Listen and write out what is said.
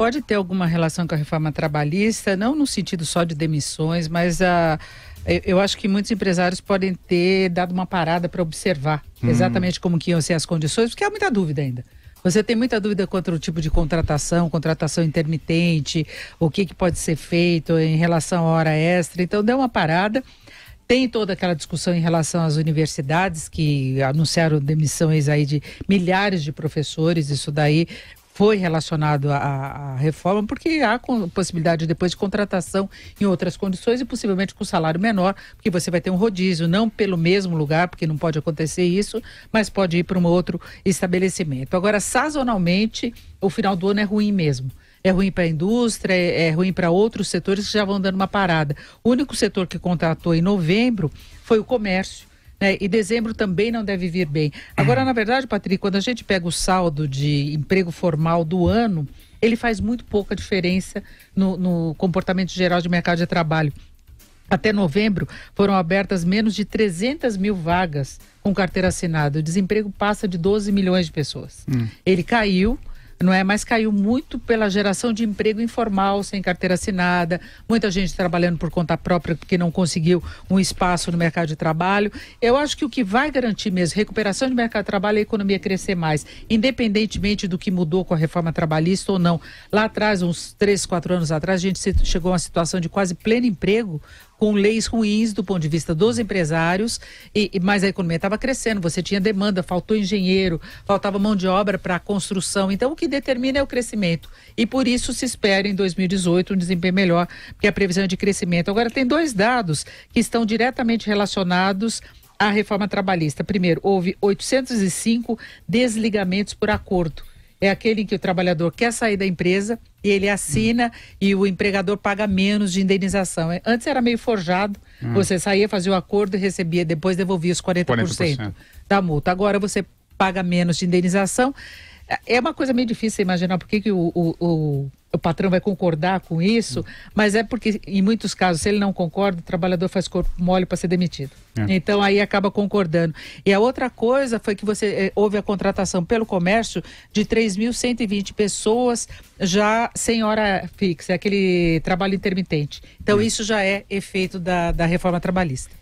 pode ter alguma relação com a reforma trabalhista, não no sentido só de demissões, mas a. Ah, eu acho que muitos empresários podem ter dado uma parada para observar hum. exatamente como que iam ser as condições, porque há muita dúvida ainda. Você tem muita dúvida quanto ao tipo de contratação, contratação intermitente, o que, que pode ser feito em relação à hora extra. Então, deu uma parada. Tem toda aquela discussão em relação às universidades que anunciaram demissões aí de milhares de professores. Isso daí foi relacionado à, à, reforma, porque há possibilidade depois de contratação em outras condições e possivelmente com salário menor, porque você vai ter um rodízio, não pelo mesmo lugar, porque não pode acontecer isso, mas pode ir para um outro estabelecimento. Agora, sazonalmente, o final do ano é ruim mesmo. É ruim para a indústria, é, é ruim para outros setores que já vão dando uma parada. O único setor que contratou em novembro foi o comércio é, e dezembro também não deve vir bem. Agora, na verdade, Patrick, quando a gente pega o saldo de emprego formal do ano, ele faz muito pouca diferença no, no comportamento geral de mercado de trabalho. Até novembro, foram abertas menos de 300 mil vagas com carteira assinada. O desemprego passa de 12 milhões de pessoas. Hum. Ele caiu não é? Mas caiu muito pela geração de emprego informal, sem carteira assinada, muita gente trabalhando por conta própria porque não conseguiu um espaço no mercado de trabalho. Eu acho que o que vai garantir mesmo recuperação de mercado de trabalho é a economia crescer mais, independentemente do que mudou com a reforma trabalhista ou não. Lá atrás, uns três, quatro anos atrás, a gente chegou a uma situação de quase pleno emprego, com leis ruins do ponto de vista dos empresários, e, mas a economia estava crescendo, você tinha demanda, faltou engenheiro, faltava mão de obra para a construção. Então, o que determina é o crescimento. E por isso se espera em 2018 um desempenho melhor, porque a previsão é de crescimento. Agora, tem dois dados que estão diretamente relacionados a reforma trabalhista. Primeiro, houve 805 desligamentos por acordo é aquele em que o trabalhador quer sair da empresa e ele assina e o empregador paga menos de indenização. É, antes era meio forjado, hum. você saía, fazia o um acordo e recebia, depois devolvia os 40%, 40%. da multa. Agora você paga menos de indenização é uma coisa meio difícil imaginar porque que o, o, o, o patrão vai concordar com isso, mas é porque, em muitos casos, se ele não concorda, o trabalhador faz corpo mole para ser demitido. É. Então, aí acaba concordando. E a outra coisa foi que você eh, houve a contratação pelo comércio de 3.120 pessoas já sem hora fixa, é aquele trabalho intermitente. Então, é. isso já é efeito da, da reforma trabalhista.